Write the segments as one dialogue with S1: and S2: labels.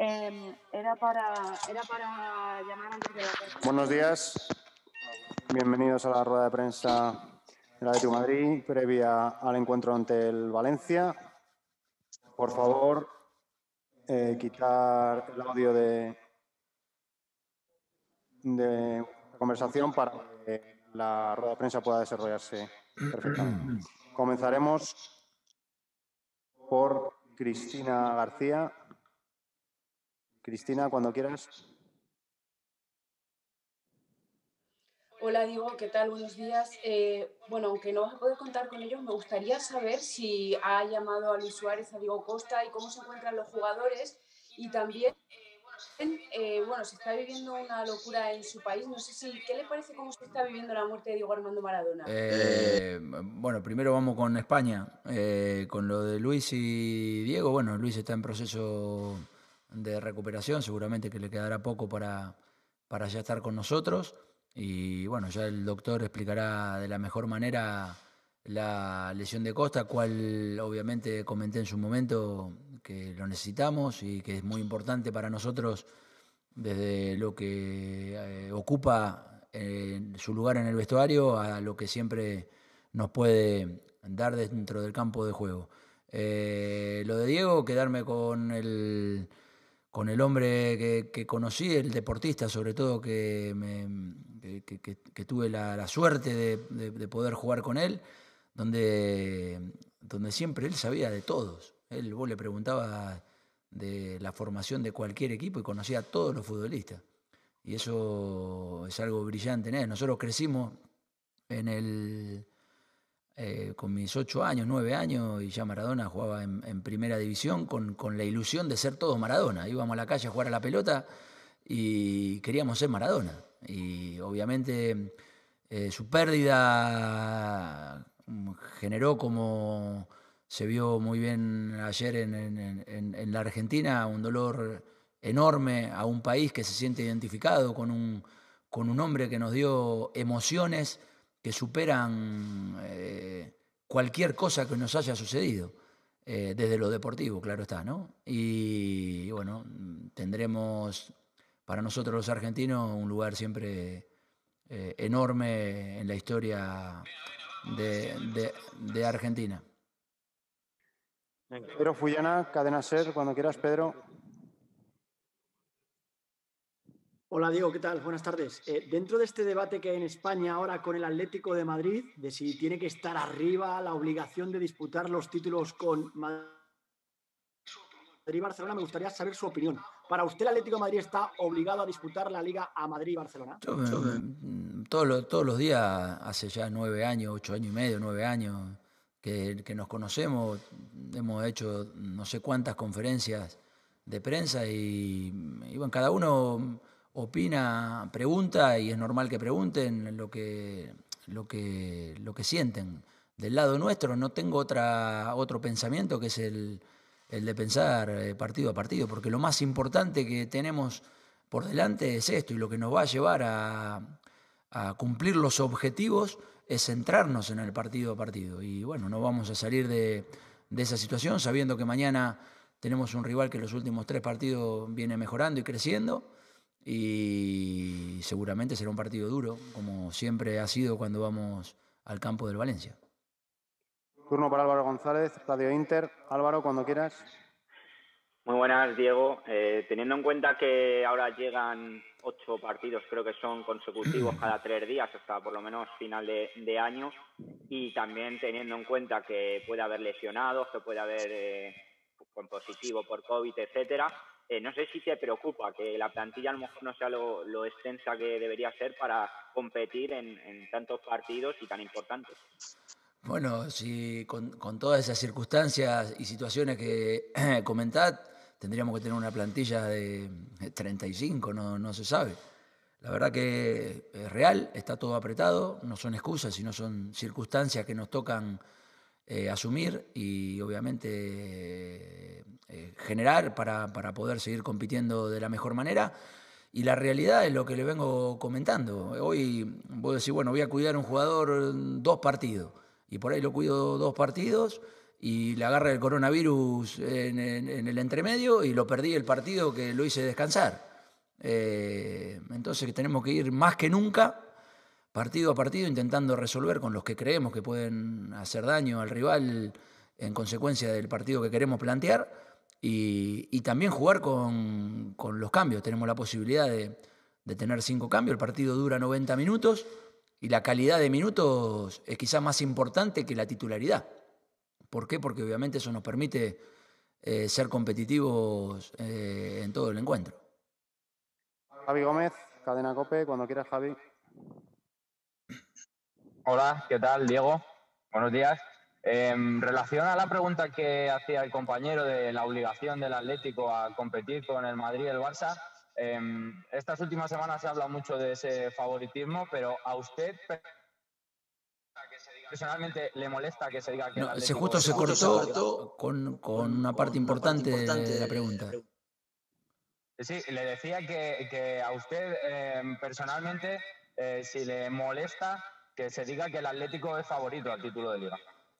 S1: Em, era, para, Buenos días. Bienvenidos a la rueda de prensa de la de Madrid, previa al encuentro ante el Valencia. Por favor, eh, quitar el audio de, de conversación para que la rueda de prensa pueda desarrollarse perfectamente. Comenzaremos por Cristina García, Cristina, cuando quieras. Hola Diego, ¿qué tal? Buenos días. Eh, bueno, aunque no vas a poder
S2: contar con ellos, me gustaría saber si ha llamado a Luis Suárez, a Diego Costa y cómo se encuentran los jugadores. Y también, eh, bueno, se está viviendo una locura
S1: en su país. No sé si, ¿qué le parece cómo se está viviendo la muerte de Diego Armando Maradona? Eh,
S2: bueno, primero vamos con España. con lo de Luis y Diego, bueno, Luis está en proceso de recuperación, seguramente que le quedará poco para, para ya estar con nosotros. Y bueno, ya el doctor explicará de la mejor manera la lesión de Costa, cual obviamente comenté en su momento que lo necesitamos y que es muy importante para nosotros desde lo que eh, ocupa eh, su lugar en el vestuario a lo que siempre nos puede dar dentro del campo de juego. Eh, lo de Diego, quedarme con el con el hombre que, conocí, el deportista sobre todo, que, tuve la, suerte de, poder jugar con él, donde, donde siempre él sabía de todos. Él, vos le preguntaba de la formación de cualquier equipo y conocía a todos los futbolistas. Y eso es algo brillante Nosotros crecimos en el eh, con mis ocho años, nueve años, y ya Maradona jugaba en, primera división con, la ilusión de ser todos Maradona. Íbamos a la calle a jugar a la pelota y queríamos ser Maradona. Y obviamente eh, su pérdida mm, generó como se vio muy bien ayer en, la Argentina, un dolor enorme a un país que se siente identificado con un hombre que nos dio emociones que superan eh, cualquier cosa que nos haya sucedido, eh, desde lo deportivo, claro está, ¿no? Y, bueno, tendremos para nosotros los argentinos un lugar siempre eh, enorme en la historia de, Argentina.
S1: Pedro Fullana, Cadena Ser, cuando quieras, Pedro.
S2: Hola Diego, ¿qué tal? Buenas tardes. Eh, dentro de este debate que hay en España ahora con el Atlético de Madrid, de si tiene que estar arriba la obligación de disputar los títulos con Madrid y Barcelona, me gustaría saber su opinión. ¿Para usted el Atlético de Madrid está obligado a disputar la liga a Madrid y Barcelona? Mm, todos, los, todos los días, hace ya nueve años, ocho años y medio, nueve años que, que nos conocemos, hemos hecho no sé cuántas conferencias de prensa y, y bueno, cada uno opina, pregunta y es normal que pregunten lo que, lo lo que sienten. Del lado nuestro no tengo otra, otro pensamiento que es el, de pensar eh, partido a partido, porque lo más importante que tenemos por delante es esto y lo que nos va a llevar a, cumplir los objetivos es centrarnos en el partido a partido. Y bueno, no vamos a salir de, de, esa situación sabiendo que mañana tenemos un rival que los últimos tres partidos viene mejorando y creciendo y seguramente será un partido duro, como siempre ha sido cuando vamos al campo del Valencia.
S1: Turno para Álvaro González, Radio Inter. Álvaro, cuando quieras.
S2: Muy buenas, Diego. Eh, teniendo en cuenta que ahora llegan ocho partidos, creo que son consecutivos cada tres días, hasta por lo menos final de, año, y también teniendo en cuenta que puede haber lesionados, que puede haber eh, con positivo por COVID, etcétera, eh, no sé si te preocupa que la plantilla a lo mejor no sea lo, extensa que debería ser para competir en, tantos partidos y tan importantes. Bueno, si con, todas esas circunstancias y situaciones que comentad, tendríamos que tener una plantilla de 35, no, no se sabe. La verdad que es real, está todo apretado, no son excusas, sino son circunstancias que nos tocan eh, asumir y obviamente eh, eh, generar para, poder seguir compitiendo de la mejor manera. Y la realidad es lo que le vengo comentando. Hoy puedo decir, bueno, voy a cuidar a un jugador dos partidos. Y por ahí lo cuido dos partidos y le agarra el coronavirus en, el entremedio y lo perdí el partido que lo hice descansar. entonces tenemos que ir más que nunca partido a partido intentando resolver con los que creemos que pueden hacer daño al rival en consecuencia del partido que queremos plantear y, también jugar con, los cambios. Tenemos la posibilidad de, tener cinco cambios, el partido dura 90 minutos y la calidad de minutos es quizás más importante que la titularidad. ¿Por qué? Porque obviamente eso nos permite eh, ser competitivos eh, en todo el encuentro.
S1: Javi Gómez, Cadena Cope, cuando quieras Javi. Hola,
S2: ¿qué tal, Diego? Buenos
S1: días. En em, relación a la pregunta que hacía el compañero de la obligación del Atlético a competir con el Madrid y el Barça, em, estas últimas semanas se habla mucho de ese favoritismo, pero a usted personalmente le molesta
S2: que se diga que no, Se justo se cortó con, una parte importante, de la pregunta. Sí, le decía que, a usted em, personalmente, eh, si le molesta que se diga que el Atlético es favorito al título de liga.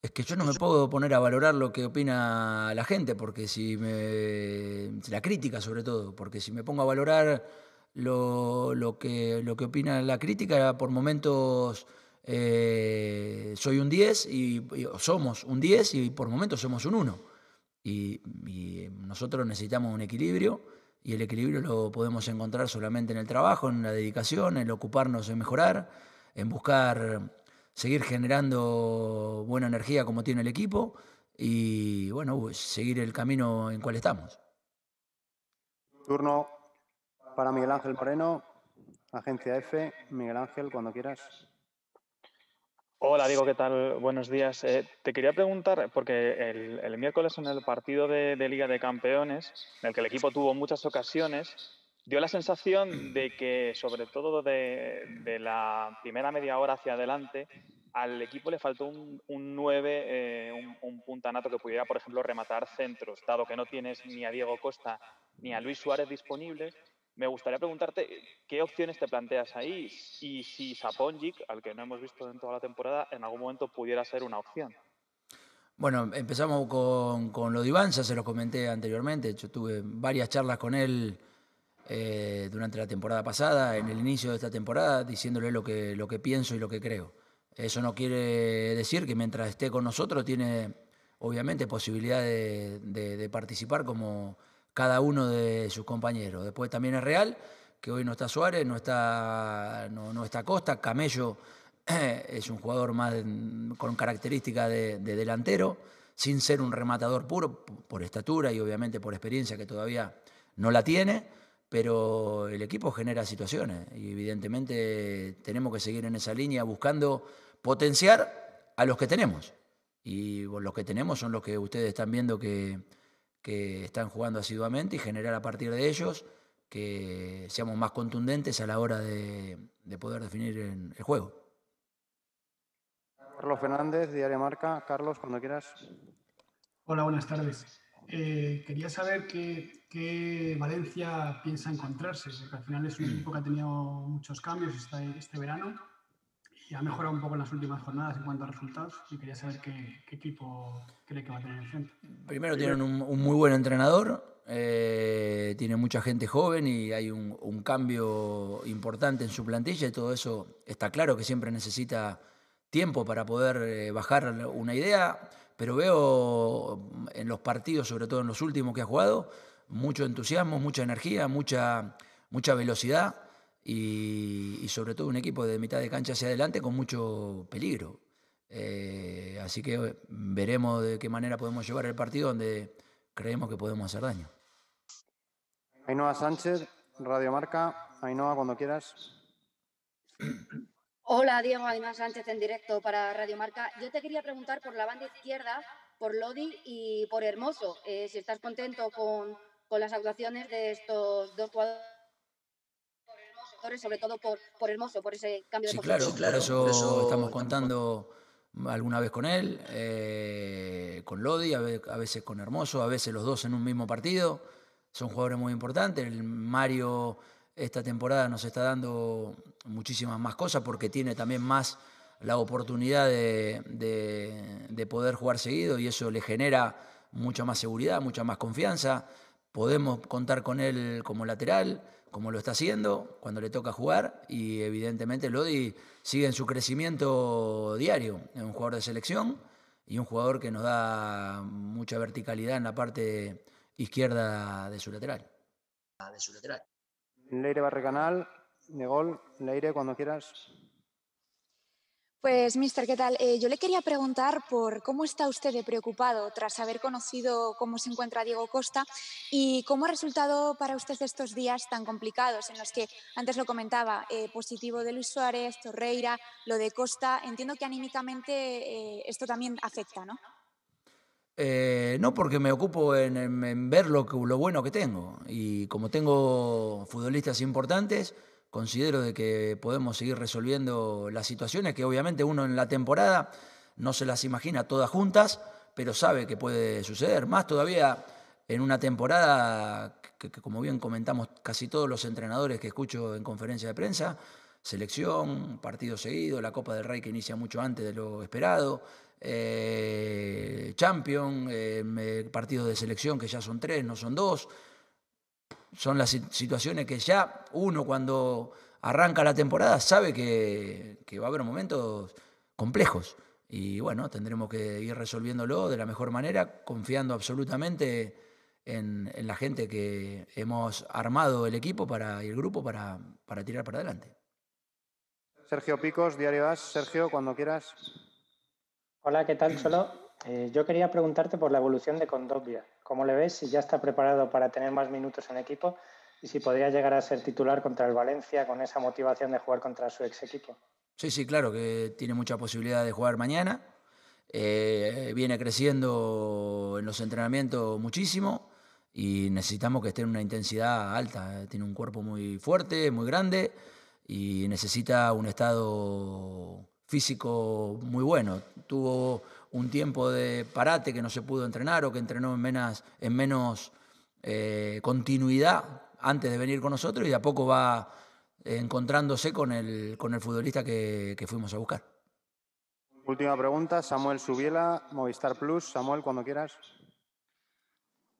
S2: Es que yo no me puedo poner a valorar lo que opina la gente, porque si me. La crítica, sobre todo, porque si me pongo a valorar lo, que, opina la crítica, por momentos eh, soy un 10 y, somos un 10 y por momentos somos un 1. Y, nosotros necesitamos un equilibrio y el equilibrio lo podemos encontrar solamente en el trabajo, en la dedicación, en ocuparnos de mejorar en buscar seguir generando buena energía como tiene el equipo y bueno, uh, seguir el camino en cual estamos.
S1: Turno para Miguel Ángel Moreno, Agencia F. Miguel Ángel, cuando quieras. Hola, Diego, ¿qué tal? Buenos días. Eh, te quería preguntar, porque el, el miércoles en el partido de, de, Liga de Campeones, en el que el equipo tuvo muchas ocasiones, dio la sensación mm. de que, sobre todo de, la primera media hora hacia adelante, al equipo le faltó un, 9, eh, un, puntanato que pudiera, por ejemplo, rematar centros, dado que no tienes ni a Diego Costa ni a Luis Suárez disponibles. Me gustaría preguntarte qué opciones te planteas ahí y si Saponjic, al que no hemos visto en toda la temporada, en algún momento pudiera ser una opción.
S2: Bueno, empezamos con, con lo de ya se lo comenté anteriormente, yo tuve varias charlas con él eh, durante la temporada pasada, en el inicio de esta temporada, diciéndole lo que, lo que pienso y lo que creo. Eso no quiere decir que mientras esté con nosotros tiene obviamente posibilidad de, participar como cada uno de sus compañeros. Después también es real que hoy no está Suárez, no está, no, está Costa, Camello es un jugador más con características de, delantero, sin ser un rematador puro, por estatura y obviamente por experiencia que todavía no la tiene pero el equipo genera situaciones y evidentemente tenemos que seguir en esa línea buscando potenciar a los que tenemos. Y los que tenemos son los que ustedes están viendo que, que están jugando asiduamente y generar a partir de ellos que seamos más contundentes a la hora de, de poder definir el juego.
S1: Carlos Fernández, Diario Marca. Carlos, cuando quieras. Hola, buenas tardes. Eh, quería saber qué, Valencia piensa encontrarse, porque al final es un mm. equipo que ha tenido muchos cambios este, este verano y ha mejorado un poco en las últimas jornadas en cuanto a resultados y quería
S2: saber qué, equipo cree que va a tener en centro. Primero tienen un, muy buen entrenador, eh, tiene mucha gente joven y hay un, cambio importante en su plantilla y todo eso está claro que siempre necesita tiempo para poder eh, bajar una idea pero veo mm, en los partidos, sobre todo en los últimos que ha jugado, mucho entusiasmo, mucha energía, mucha, mucha velocidad y, sobre todo un equipo de mitad de cancha hacia adelante con mucho peligro. Eh, así que eh, veremos de qué manera podemos llevar el partido donde creemos que podemos hacer daño.
S1: Ainhoa Sánchez, Radio Marca. Ainhoa, cuando quieras.
S2: Hola Diego, Además Sánchez en directo para Radio Marca. Yo te quería preguntar por la banda izquierda, por Lodi y por Hermoso, eh, si estás contento con, las actuaciones de estos dos jugadores, sobre todo por, por Hermoso, por ese cambio de posición. Claro, claro, eso, eso estamos contando alguna vez con él, eh, con Lodi, a veces con Hermoso, a veces los dos en un mismo partido. Son jugadores muy importantes. El Mario esta temporada nos está dando muchísimas más cosas porque tiene también más la oportunidad de, poder jugar seguido y eso le genera mucha más seguridad, mucha más confianza. Podemos contar con él como lateral, como lo está haciendo, cuando le toca jugar y evidentemente Lodi sigue en su crecimiento diario. Es un jugador de selección y un jugador que nos da mucha verticalidad en la parte izquierda de su lateral.
S1: Leire Negol, Leire, cuando quieras.
S2: Pues, mister, ¿qué tal? Eh, yo le quería preguntar por cómo está usted preocupado tras haber conocido cómo se encuentra Diego Costa y cómo ha resultado para usted estos días tan complicados en los que, antes lo comentaba, eh, positivo de Luis Suárez, Torreira, lo de Costa. Entiendo que anímicamente eh, esto también afecta, ¿no? no, porque me ocupo en, ver lo, que, lo bueno que tengo. Y como tengo futbolistas importantes, considero de que podemos seguir resolviendo las situaciones que obviamente uno en la temporada no se las imagina todas juntas, pero sabe que puede suceder. Más todavía en una temporada que, como bien comentamos casi todos los entrenadores que escucho en conferencia de prensa, selección, partido seguido, la Copa del Rey que inicia mucho antes de lo esperado, eh, Champions, eh, partidos de selección que ya son tres, no son dos son las situaciones que ya uno cuando arranca la temporada sabe que, va a haber momentos complejos. Y bueno, tendremos que ir resolviéndolo de la mejor manera, confiando absolutamente en, la gente que hemos armado el equipo para, y el grupo para, para tirar para adelante.
S1: Sergio Picos, Diario As. Sergio, cuando quieras. Hola, ¿qué tal, eh, yo quería preguntarte por la evolución de Condobia. ¿Cómo le ves? Si ya está preparado para tener más minutos en equipo y si podría llegar a ser titular contra el Valencia con esa motivación de jugar contra su ex equipo.
S2: Sí, sí, claro, que tiene mucha posibilidad de jugar mañana. Eh, viene creciendo en los entrenamientos muchísimo y necesitamos que esté en una intensidad alta. Eh, tiene un cuerpo muy fuerte, muy grande y necesita un estado físico muy bueno. Tuvo un tiempo de parate que no se pudo entrenar o que entrenó en menos, en menos eh, continuidad antes de venir con nosotros y de a poco va encontrándose con el, con el futbolista que, fuimos a buscar.
S1: Última pregunta, Samuel Subiela, Movistar Plus. Samuel, cuando quieras.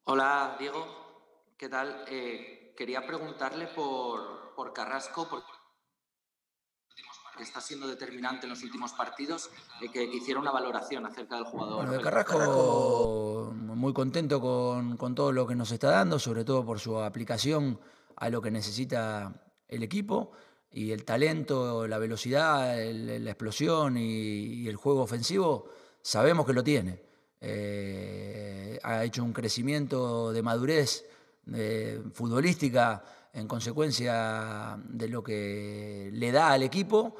S2: Hola, Diego. ¿Qué tal? Eh, quería preguntarle por, por Carrasco, que está siendo determinante en los últimos partidos, eh, que, hicieron hiciera una valoración acerca del jugador. Bueno, de Carrasco, muy contento con, con todo lo que nos está dando, sobre todo por su aplicación a lo que necesita el equipo y el talento, la velocidad, la explosión y, el juego ofensivo, sabemos que lo tiene. Eh, ha hecho un crecimiento de madurez eh, futbolística en consecuencia de lo que le da al equipo